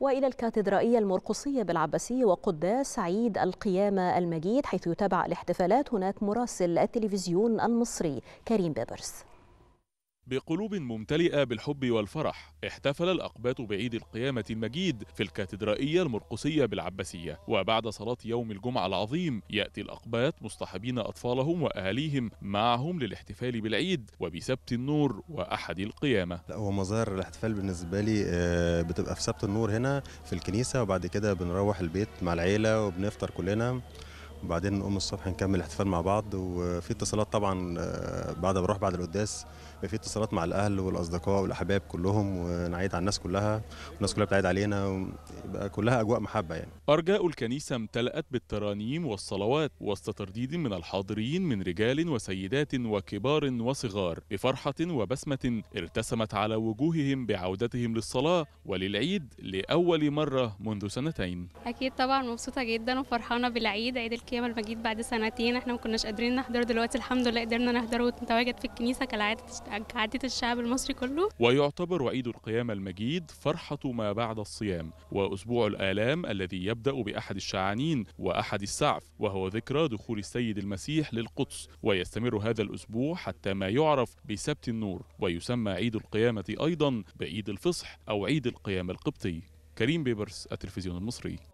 وإلى الكاتدرائية المرقصية بالعباسية وقداس عيد القيامة المجيد حيث يتابع الاحتفالات هناك مراسل التلفزيون المصري كريم بيبرس بقلوب ممتلئة بالحب والفرح احتفل الأقباط بعيد القيامة المجيد في الكاتدرائية المرقسية بالعباسية وبعد صلاة يوم الجمعة العظيم يأتي الأقباط مصطحبين أطفالهم وأهاليهم معهم للاحتفال بالعيد وبسبت النور وأحد القيامة لا هو مظاهر الاحتفال بالنسبة لي آه، بتبقى في سبت النور هنا في الكنيسة وبعد كده بنروح البيت مع العيلة وبنفطر كلنا وبعدين نقوم الصبح نكمل الاحتفال مع بعض وفي اتصالات طبعا آه، بعد ما بروح بعد القداس في اتصالات مع الاهل والاصدقاء والاحباب كلهم ونعيد على الناس كلها والناس كلها بتعيد علينا يبقى كلها اجواء محبه يعني ارجاء الكنيسه امتلأت بالترانيم والصلوات وسط ترديد من الحاضرين من رجال وسيدات وكبار وصغار بفرحه وبسمه ارتسمت على وجوههم بعودتهم للصلاه وللعيد لاول مره منذ سنتين اكيد طبعا مبسوطه جدا وفرحانه بالعيد عيد الكنيسه الشياب المجيد بعد سنتين احنا ما كناش قادرين نحضر دلوقتي الحمد لله قدرنا نحضر ونتواجد في الكنيسه كالعاده كعاده الشعب المصري كله ويعتبر عيد القيامه المجيد فرحه ما بعد الصيام واسبوع الالام الذي يبدا باحد الشعانين واحد السعف وهو ذكرى دخول السيد المسيح للقدس ويستمر هذا الاسبوع حتى ما يعرف بسبت النور ويسمى عيد القيامه ايضا بعيد الفصح او عيد القيامه القبطي كريم بيبرس التلفزيون المصري